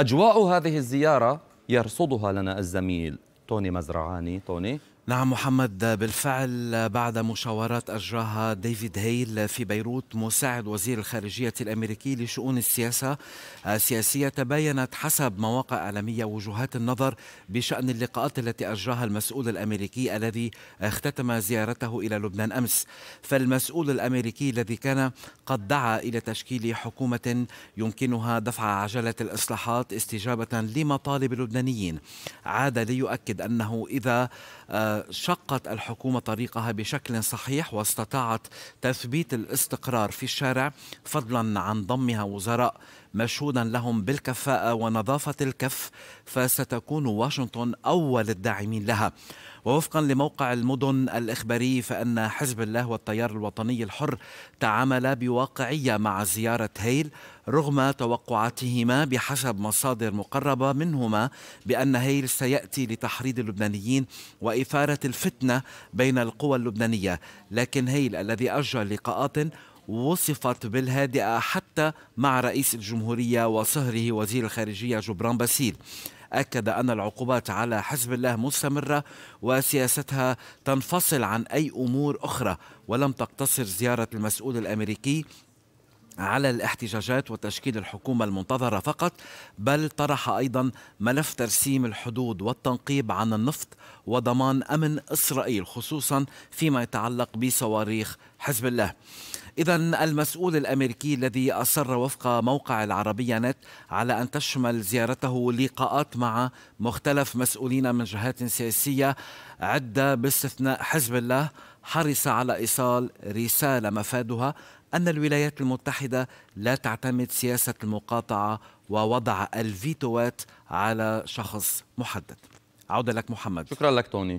أجواء هذه الزيارة يرصدها لنا الزميل توني مزرعاني توني نعم محمد بالفعل بعد مشاورات أجراها ديفيد هيل في بيروت مساعد وزير الخارجية الأمريكي لشؤون السياسة السياسية تباينت حسب مواقع إعلامية وجهات النظر بشأن اللقاءات التي أجراها المسؤول الأمريكي الذي اختتم زيارته إلى لبنان أمس فالمسؤول الأمريكي الذي كان قد دعا إلى تشكيل حكومة يمكنها دفع عجلة الإصلاحات استجابة لمطالب اللبنانيين عاد ليؤكد أنه إذا آه، شقت الحكومة طريقها بشكل صحيح واستطاعت تثبيت الاستقرار في الشارع فضلا عن ضمها وزراء مشهودا لهم بالكفاءة ونظافة الكف فستكون واشنطن أول الداعمين لها ووفقا لموقع المدن الإخباري فإن حزب الله والتيار الوطني الحر تعامل بواقعية مع زيارة هيل رغم توقعاتهما بحسب مصادر مقربة منهما بأن هيل سيأتي لتحريض اللبنانيين وإثارة الفتنة بين القوى اللبنانية لكن هيل الذي أجرى لقاءات وصفت بالهادئة حتى مع رئيس الجمهورية وصهره وزير الخارجية جبران باسيل أكد أن العقوبات على حزب الله مستمرة وسياستها تنفصل عن أي أمور أخرى ولم تقتصر زيارة المسؤول الأمريكي على الاحتجاجات وتشكيل الحكومة المنتظرة فقط بل طرح أيضا ملف ترسيم الحدود والتنقيب عن النفط وضمان أمن إسرائيل خصوصا فيما يتعلق بصواريخ حزب الله إذا المسؤول الأمريكي الذي أصر وفق موقع العربية نت على أن تشمل زيارته لقاءات مع مختلف مسؤولين من جهات سياسية عدة باستثناء حزب الله حرص على إيصال رسالة مفادها أن الولايات المتحدة لا تعتمد سياسة المقاطعة ووضع الفيتوات على شخص محدد عودة لك محمد شكرا لك توني